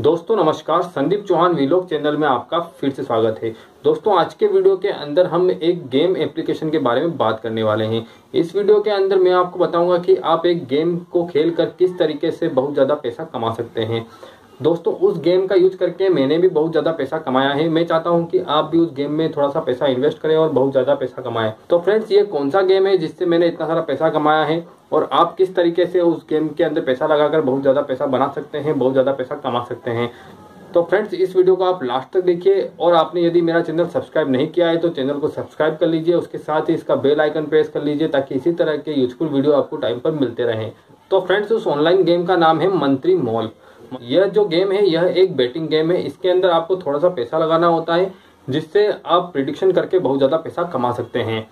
दोस्तों नमस्कार संदीप चौहान वीलोक चैनल में आपका फिर से स्वागत है दोस्तों आज के वीडियो के अंदर हम एक गेम एप्लीकेशन के बारे में बात करने वाले हैं इस वीडियो के अंदर मैं आपको बताऊंगा कि आप एक गेम को खेल कर किस तरीके से बहुत ज़्यादा पैसा कमा सकते हैं दोस्तों उस गेम का यूज करके मैंने भी बहुत ज़्यादा पैसा कमाया है मैं चाहता हूँ कि आप भी उस गेम में थोड़ा सा पैसा इन्वेस्ट करें और बहुत ज़्यादा पैसा कमाएं तो फ्रेंड्स ये कौन सा गेम है जिससे मैंने इतना सारा पैसा कमाया है और आप किस तरीके से उस गेम के अंदर पैसा लगाकर बहुत ज़्यादा पैसा बना सकते हैं बहुत ज़्यादा पैसा कमा सकते हैं तो फ्रेंड्स इस वीडियो को आप लास्ट तक देखिए और आपने यदि मेरा चैनल सब्सक्राइब नहीं किया है तो चैनल को सब्सक्राइब कर लीजिए उसके साथ ही इसका बेल आइकन प्रेस कर लीजिए ताकि इसी तरह के यूजफुल वीडियो आपको टाइम पर मिलते रहें तो फ्रेंड्स उस ऑनलाइन गेम का नाम है मंत्री मॉल यह जो गेम है यह एक बेटिंग गेम है इसके अंदर आपको थोड़ा सा पैसा लगाना होता है जिससे आप प्रिडिक्शन करके बहुत ज़्यादा पैसा कमा सकते हैं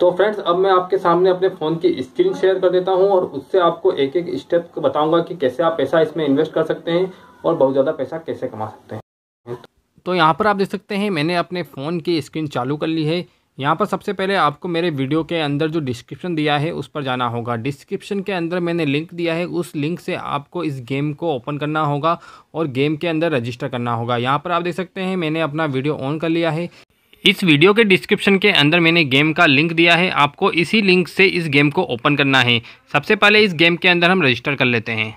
तो फ्रेंड्स अब मैं आपके सामने अपने फ़ोन की स्क्रीन शेयर कर देता हूं और उससे आपको एक एक स्टेप बताऊंगा कि कैसे आप पैसा इसमें इन्वेस्ट कर सकते हैं और बहुत ज़्यादा पैसा कैसे कमा सकते हैं तो यहाँ पर आप देख सकते हैं मैंने अपने फ़ोन की स्क्रीन चालू कर ली है यहाँ पर सबसे पहले आपको मेरे वीडियो के अंदर जो डिस्क्रिप्शन दिया है उस पर जाना होगा डिस्क्रिप्शन के अंदर मैंने लिंक दिया है उस लिंक से आपको इस गेम को ओपन करना होगा और गेम के अंदर रजिस्टर करना होगा यहाँ पर आप देख सकते हैं मैंने अपना वीडियो ऑन कर लिया है इस वीडियो के डिस्क्रिप्शन के अंदर मैंने गेम का लिंक दिया है आपको इसी लिंक से इस गेम को ओपन करना है सबसे पहले इस गेम के अंदर हम रजिस्टर कर लेते हैं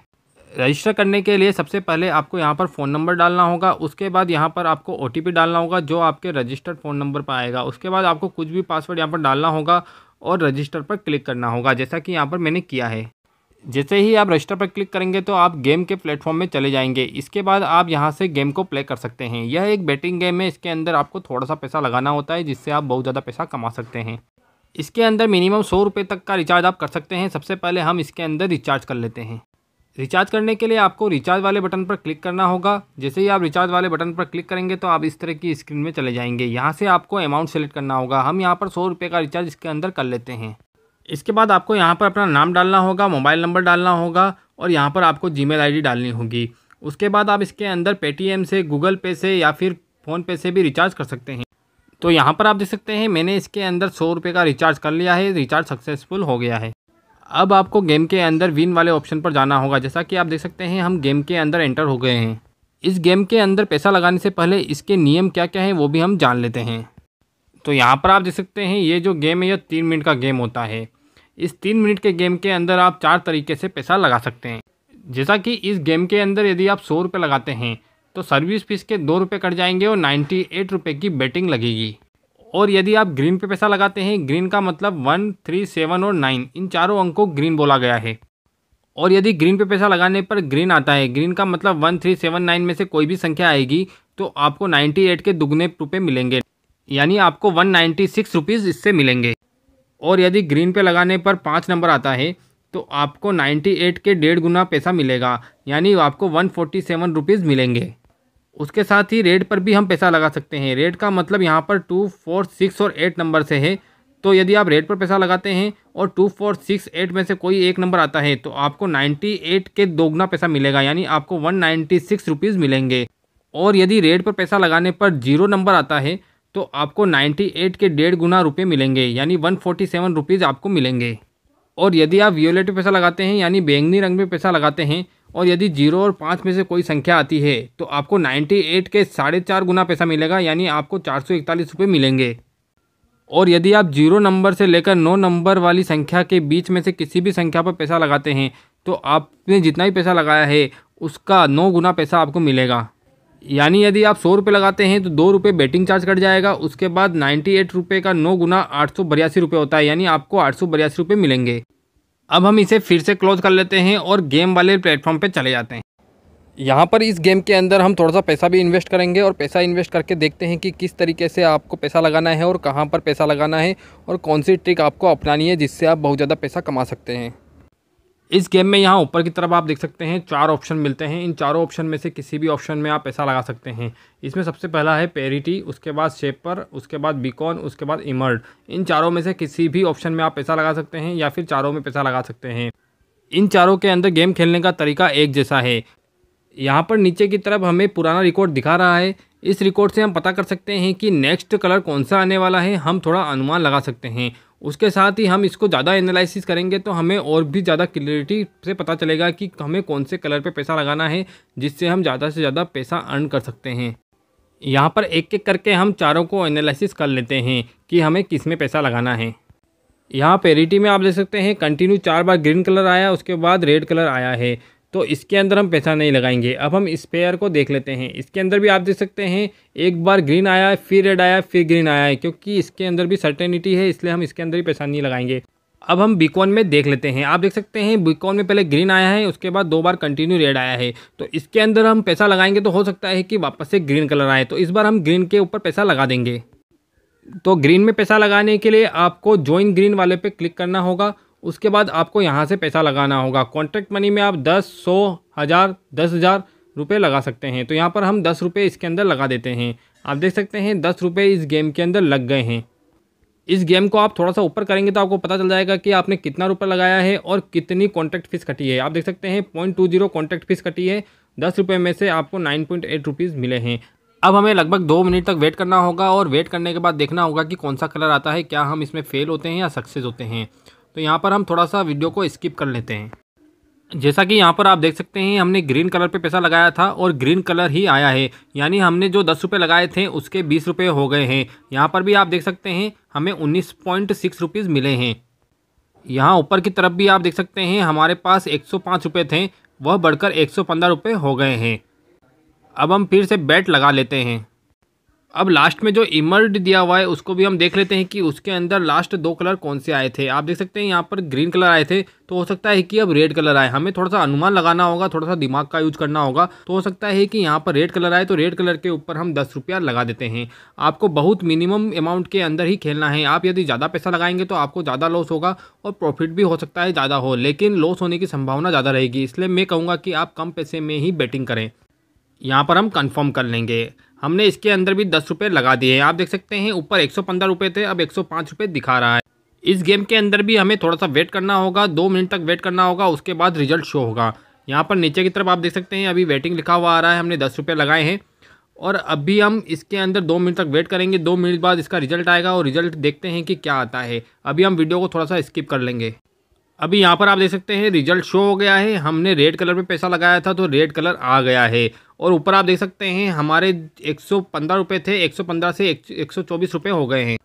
रजिस्टर करने के लिए सबसे पहले आपको यहाँ पर फ़ोन नंबर डालना होगा उसके बाद यहाँ पर आपको ओ डालना होगा जो आपके रजिस्टर्ड फ़ोन नंबर पर आएगा उसके बाद आपको कुछ भी पासवर्ड यहाँ पर डालना होगा और रजिस्टर पर क्लिक करना होगा जैसा कि यहाँ पर मैंने किया है जैसे ही आप रजिस्टर पर क्लिक करेंगे तो आप गेम के प्लेटफॉर्म में चले जाएंगे इसके बाद आप यहाँ से गेम को प्ले कर सकते हैं यह एक बैटिंग गेम है इसके अंदर आपको थोड़ा सा पैसा लगाना होता है जिससे आप बहुत ज़्यादा पैसा कमा सकते हैं इसके अंदर मिनिमम सौ रुपये तक का रिचार्ज आप कर सकते हैं सबसे पहले हम इसके अंदर रिचार्ज कर लेते हैं रिचार्ज करने के लिए आपको रिचार्ज वाले बटन पर क्लिक करना होगा जैसे ही आप रिचार्ज वाले बटन पर क्लिक करेंगे तो आप इस तरह की स्क्रीन में चले जाएंगे यहाँ से आपको अमाउंट सेलेक्ट करना होगा हम यहाँ पर सौ रुपये का रिचार्ज इसके अंदर कर लेते हैं इसके बाद आपको यहाँ पर अपना नाम डालना होगा मोबाइल नंबर डालना होगा और यहाँ पर आपको जी मेल डालनी होगी उसके बाद आप इसके अंदर पेटीएम से गूगल पे से या फिर फ़ोनपे से भी रिचार्ज कर सकते हैं तो यहाँ पर आप देख सकते हैं मैंने इसके अंदर सौ रुपये का रिचार्ज कर लिया है रिचार्ज सक्सेसफुल हो गया है अब आपको गेम के अंदर विन वाले ऑप्शन पर जाना होगा जैसा कि आप देख सकते हैं हम गेम के अंदर एंटर हो गए हैं इस गेम के अंदर पैसा लगाने से पहले इसके नियम क्या क्या हैं वो भी हम जान लेते हैं तो यहाँ पर आप देख सकते हैं ये जो गेम है यह तीन मिनट का गेम होता है इस तीन मिनट के गेम के अंदर आप चार तरीके से पैसा लगा सकते हैं जैसा कि इस गेम के अंदर यदि आप सौ रुपये लगाते हैं तो सर्विस फीस के दो रुपये कट जाएंगे और नाइन्टी एट रुपये की बैटिंग लगेगी और यदि आप ग्रीन पे पैसा लगाते हैं ग्रीन का मतलब वन थ्री सेवन और नाइन इन चारों अंक को ग्रीन बोला गया है और यदि ग्रीन पे पैसा लगाने पर ग्रीन आता है ग्रीन का मतलब वन थ्री सेवन नाइन में से कोई भी संख्या आएगी तो आपको नाइन्टी एट के दुगने रुपये मिलेंगे यानी आपको वन नाइन्टी सिक्स रुपीज़ इससे मिलेंगे और यदि ग्रीन पे लगाने पर पाँच नंबर आता है तो आपको 98 के डेढ़ गुना पैसा मिलेगा यानी आपको 147 फोर्टी मिलेंगे उसके साथ ही रेड पर भी हम पैसा लगा सकते हैं रेड का मतलब यहाँ पर टू फोर सिक्स और एट नंबर से है तो यदि आप रेड पर पैसा लगाते हैं और टू फोर सिक्स एट में से कोई एक नंबर आता है तो आपको नाइन्टी एट के दोगुना पैसा मिलेगा यानी आपको वन नाइन्टी सिक्स रुपीज़ मिलेंगे और यदि रेड पर पैसा लगाने पर जीरो नंबर आता है तो आपको 98 के डेढ़ गुना रुपये मिलेंगे यानी 147 रुपीज़ आपको मिलेंगे और यदि आप वियोलेट पैसा लगाते हैं यानी बैंगनी रंग में पैसा लगाते हैं और यदि जीरो और पाँच में से कोई संख्या आती है तो आपको 98 के साढ़े चार गुना पैसा मिलेगा यानी आपको चार सौ इकतालीस रुपये मिलेंगे और यदि आप जीरो नंबर से लेकर नौ नंबर वाली संख्या के बीच में से किसी भी संख्या पर पैसा लगाते हैं तो आपने जितना भी पैसा लगाया है उसका नौ गुना पैसा आपको मिलेगा यानी यदि आप सौ रुपये लगाते हैं तो दो रुपये बेटिंग चार्ज कट जाएगा उसके बाद नाइन्टी एट रुपये का नौ गुना आठ सौ बयासी रुपये होता है यानी आपको आठ सौ बयासी रुपये मिलेंगे अब हम इसे फिर से क्लोज कर लेते हैं और गेम वाले प्लेटफॉर्म पर चले जाते हैं यहाँ पर इस गेम के अंदर हम थोड़ा सा पैसा भी इन्वेस्ट करेंगे और पैसा इन्वेस्ट करके देखते हैं कि किस तरीके से आपको पैसा लगाना है और कहाँ पर पैसा लगाना है और कौन सी ट्रिक आपको अपनानी है जिससे आप बहुत ज़्यादा पैसा कमा सकते हैं इस गेम में यहाँ ऊपर की तरफ आप देख सकते हैं चार ऑप्शन मिलते हैं इन चारों ऑप्शन में से किसी भी ऑप्शन में आप पैसा लगा सकते हैं इसमें सबसे पहला है पेरिटी उसके बाद शेपर उसके बाद बीकॉन उसके बाद इमर्ड इन चारों में से किसी भी ऑप्शन में आप पैसा लगा सकते हैं या फिर चारों में पैसा लगा सकते हैं इन चारों के अंदर गेम खेलने का तरीका एक जैसा है यहाँ पर नीचे की तरफ हमें पुराना रिकॉर्ड दिखा रहा है इस रिकॉर्ड से हम पता कर सकते हैं कि नेक्स्ट कलर कौन सा आने वाला है हम थोड़ा अनुमान लगा सकते हैं उसके साथ ही हम इसको ज़्यादा एनालिसिस करेंगे तो हमें और भी ज़्यादा क्लियरिटी से पता चलेगा कि हमें कौन से कलर पे पैसा लगाना है जिससे हम ज़्यादा से ज़्यादा पैसा अर्न कर सकते हैं यहाँ पर एक एक करके हम चारों को एनालिसिस कर लेते हैं कि हमें किस में पैसा लगाना है यहाँ पेरिटी में आप देख सकते हैं कंटिन्यू चार बार ग्रीन कलर आया उसके बाद रेड कलर आया है तो इसके अंदर हम पैसा नहीं लगाएंगे अब हम इस पेयर को देख लेते हैं इसके अंदर भी आप देख सकते हैं एक बार ग्रीन आया है फिर रेड आया फिर ग्रीन आया है क्योंकि इसके अंदर भी सर्टेनिटी है इसलिए हम इसके अंदर ही पैसा नहीं लगाएंगे अब हम बीकॉन में देख लेते हैं आप देख सकते हैं बीकॉन में पहले ग्रीन आया है उसके बाद दो बार कंटिन्यू रेड आया है तो इसके अंदर हम पैसा लगाएंगे तो हो सकता है कि वापस से ग्रीन कलर आए तो इस बार हम ग्रीन के ऊपर पैसा लगा देंगे तो ग्रीन में पैसा लगाने के लिए आपको ज्वाइन ग्रीन वाले पे क्लिक करना होगा उसके बाद आपको यहाँ से पैसा लगाना होगा कॉन्ट्रैक्ट मनी में आप दस सौ हज़ार दस हज़ार रुपये लगा सकते हैं तो यहाँ पर हम दस रुपये इसके अंदर लगा देते हैं आप देख सकते हैं दस रुपये इस गेम के अंदर लग गए हैं इस गेम को आप थोड़ा सा ऊपर करेंगे तो आपको पता चल जाएगा कि आपने कितना रुपये लगाया है और कितनी कॉन्ट्रैक्ट फ़ीस कटी है आप देख सकते हैं point two zero contract fees कटी है दस रुपये में से आपको नाइन पॉइंट एट रुपीज़ मिले हैं अब हमें लगभग दो मिनट तक वेट करना होगा और वेट करने के बाद देखना होगा कि कौन सा कलर आता है क्या हम इसमें फ़ेल होते हैं या सक्सेस होते हैं तो यहाँ पर हम थोड़ा सा वीडियो को स्किप कर लेते हैं जैसा कि यहाँ पर आप देख सकते हैं हमने ग्रीन कलर पे पैसा लगाया था और ग्रीन कलर ही आया है यानी हमने जो दस रुपये लगाए थे उसके बीस रुपये हो गए हैं यहाँ पर भी आप देख सकते हैं हमें उन्नीस पॉइंट सिक्स रुपीज़ मिले हैं यहाँ ऊपर की तरफ भी आप देख सकते हैं हमारे पास एक सौ पाँच रुपये थे वह बढ़कर एक सौ पंद्रह रुपये हो गए हैं अब हम फिर से बैट लगा लेते हैं अब लास्ट में जो इमर्ड दिया हुआ है उसको भी हम देख लेते हैं कि उसके अंदर लास्ट दो कलर कौन से आए थे आप देख सकते हैं यहाँ पर ग्रीन कलर आए थे तो हो सकता है कि अब रेड कलर आए हमें थोड़ा सा अनुमान लगाना होगा थोड़ा सा दिमाग का यूज करना होगा तो हो सकता है कि यहाँ पर रेड कलर आए तो रेड कलर के ऊपर हम दस रुपया लगा देते हैं आपको बहुत मिनिमम अमाउंट के अंदर ही खेलना है आप यदि ज़्यादा पैसा लगाएंगे तो आपको ज़्यादा लॉस होगा और प्रॉफिट भी हो सकता है ज़्यादा हो लेकिन लॉस होने की संभावना ज़्यादा रहेगी इसलिए मैं कहूँगा कि आप कम पैसे में ही बैटिंग करें यहाँ पर हम कन्फर्म कर लेंगे हमने इसके अंदर भी दस रुपये लगा दिए हैं आप देख सकते हैं ऊपर एक सौ पंद्रह रुपये थे अब एक सौ पाँच रुपये दिखा रहा है इस गेम के अंदर भी हमें थोड़ा सा वेट करना होगा दो मिनट तक वेट करना होगा उसके बाद रिजल्ट शो होगा यहाँ पर नीचे की तरफ आप देख सकते हैं अभी वेटिंग लिखा हुआ आ रहा है हमने दस रुपये लगाए हैं और अभी हम इसके अंदर दो मिनट तक वेट करेंगे दो मिनट बाद इसका रिजल्ट आएगा और रिजल्ट देखते हैं कि क्या आता है अभी हम वीडियो को थोड़ा सा स्किप कर लेंगे अभी यहाँ पर आप देख सकते हैं रिजल्ट शो हो गया है हमने रेड कलर पे पैसा लगाया था तो रेड कलर आ गया है और ऊपर आप देख सकते हैं हमारे एक सौ पंद्रह रुपये थे एक सौ पंद्रह से एक सौ चौबीस रुपये हो गए हैं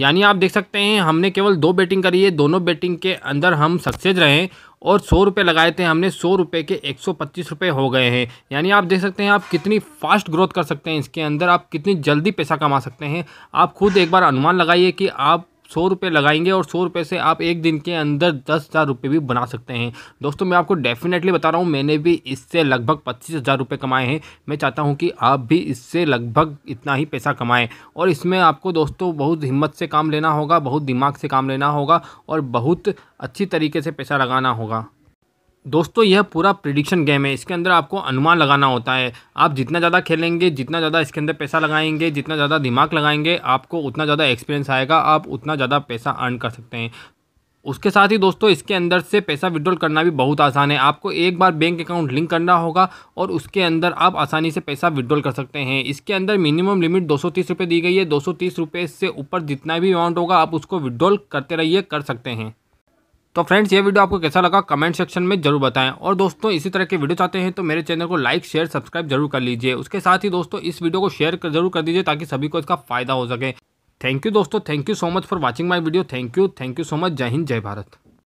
यानी आप देख सकते हैं हमने केवल दो बैटिंग करी है दोनों बैटिंग के अंदर हम सक्सेस रहे और सौ रुपये लगाए थे हमने सौ रुपये के एक सौ पच्चीस रुपये हो गए हैं यानी आप देख सकते हैं आप कितनी फास्ट ग्रोथ कर सकते हैं इसके अंदर आप कितनी जल्दी पैसा कमा सकते हैं आप खुद एक बार अनुमान लगाइए कि आप सौ रुपये लगाएंगे और सौ रुपये से आप एक दिन के अंदर दस हज़ार रुपये भी बना सकते हैं दोस्तों मैं आपको डेफिनेटली बता रहा हूँ मैंने भी इससे लगभग पच्चीस हज़ार रुपये कमाए हैं मैं चाहता हूँ कि आप भी इससे लगभग इतना ही पैसा कमाएँ और इसमें आपको दोस्तों बहुत हिम्मत से काम लेना होगा बहुत दिमाग से काम लेना होगा और बहुत अच्छी तरीके से पैसा लगाना होगा दोस्तों यह पूरा प्रिडिक्शन गेम है इसके अंदर आपको अनुमान लगाना होता है आप जितना ज़्यादा खेलेंगे जितना ज़्यादा इसके अंदर पैसा लगाएंगे जितना ज़्यादा दिमाग लगाएंगे आपको उतना ज़्यादा एक्सपीरियंस आएगा आप उतना ज़्यादा पैसा अर्न कर सकते हैं उसके साथ ही दोस्तों इसके अंदर से पैसा विड्रॉल करना भी बहुत आसान है आपको एक बार बैंक अकाउंट लिंक करना होगा और उसके अंदर आप आसानी से पैसा विड्रॉल कर सकते हैं इसके अंदर मिनिमम लिमिट दो सौ दी गई है दो सौ से ऊपर जितना भी अमाउंट होगा आप उसको विड्रॉल करते रहिए कर सकते हैं तो फ्रेंड्स ये वीडियो आपको कैसा लगा कमेंट सेक्शन में जरूर बताएं और दोस्तों इसी तरह के वीडियो चाहते हैं तो मेरे चैनल को लाइक शेयर सब्सक्राइब जरूर कर लीजिए उसके साथ ही दोस्तों इस वीडियो को शेयर कर जरूर कर दीजिए ताकि सभी को इसका फायदा हो सके थैंक यू दोस्तों thank you so much for watching my video thank you thank you so much जय हिंद जय भारत